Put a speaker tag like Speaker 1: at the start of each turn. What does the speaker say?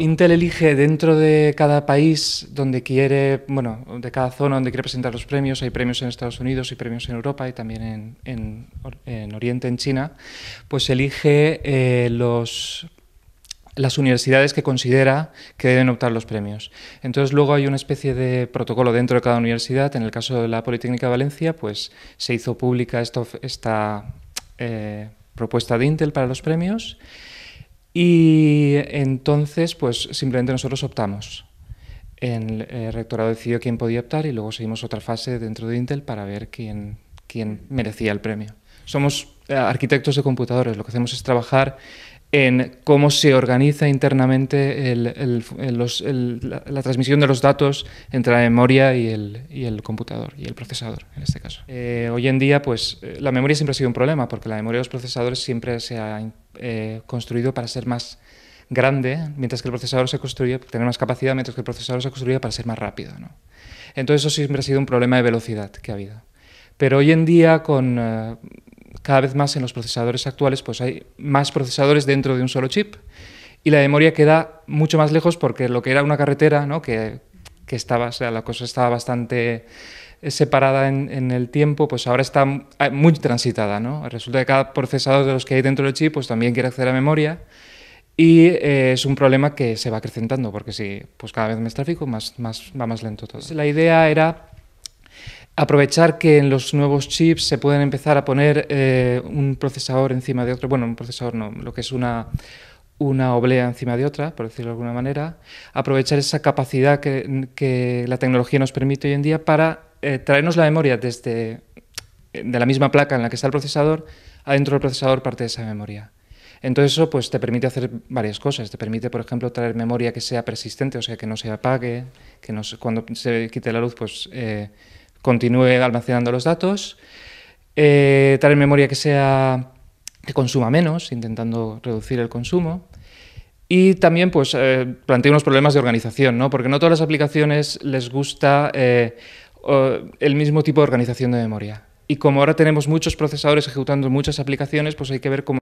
Speaker 1: Intel elige dentro de cada país donde quiere, bueno, de cada zona donde quiere presentar los premios. Hay premios en Estados Unidos y premios en Europa y también en, Oriente, en China. Pues elige eh, las universidades que considera que deben optar los premios. Entonces luego hay una especie de protocolo dentro de cada universidad. En el caso de la Politécnica de Valencia, pues se hizo pública esta, eh, propuesta de Intel para los premios. Y entonces, pues simplemente nosotros optamos. El, eh, rectorado decidió quién podía optar y luego seguimos otra fase dentro de Intel para ver quién, quién merecía el premio. Somos eh, arquitectos de computadores, lo que hacemos es trabajar en cómo se organiza internamente la, transmisión de los datos entre la memoria y el, computador y el procesador en este caso. Eh, hoy en día, pues eh, la memoria siempre ha sido un problema porque la memoria de los procesadores siempre se ha eh, construido para ser más grande, mientras que el procesador se construye, tener más capacidad, mientras que el procesador se construye para ser más rápido. Entonces eso siempre ha sido un problema de velocidad que ha habido. Pero hoy en día, con, cada vez más en los procesadores actuales, pues hay más procesadores dentro de un solo chip y la memoria queda mucho más lejos porque lo que era una carretera, ¿no? que, estaba, o sea, la cosa estaba bastante eh, separada en, el tiempo, pues ahora está ah, muy transitada. ¿no? Resulta que cada procesador de los que hay dentro del chip pues también quiere acceder a memoria y eh, es un problema que se va acrecentando porque si pues cada vez más tráfico, más, más, va más lento todo. La idea era aprovechar que en los nuevos chips se pueden empezar a poner eh, un procesador encima de otro, bueno, un procesador no, lo que es una, una oblea encima de otra, por decirlo de alguna manera, aprovechar esa capacidad que, la tecnología nos permite hoy en día para eh, traernos la memoria desde de la misma placa en la que está el procesador, adentro del procesador parte de esa memoria. Entonces eso pues, te permite hacer varias cosas. Te permite, por ejemplo, traer memoria que sea persistente, o sea, que no se apague, que no cuando se quite la luz pues, eh, continúe almacenando los datos, eh, en memoria que sea que consuma menos, intentando reducir el consumo. Y también pues, eh, plantea unos problemas de organización, ¿no? porque no todas las aplicaciones les gusta eh, el mismo tipo de organización de memoria. Y como ahora tenemos muchos procesadores ejecutando muchas aplicaciones, pues hay que ver cómo...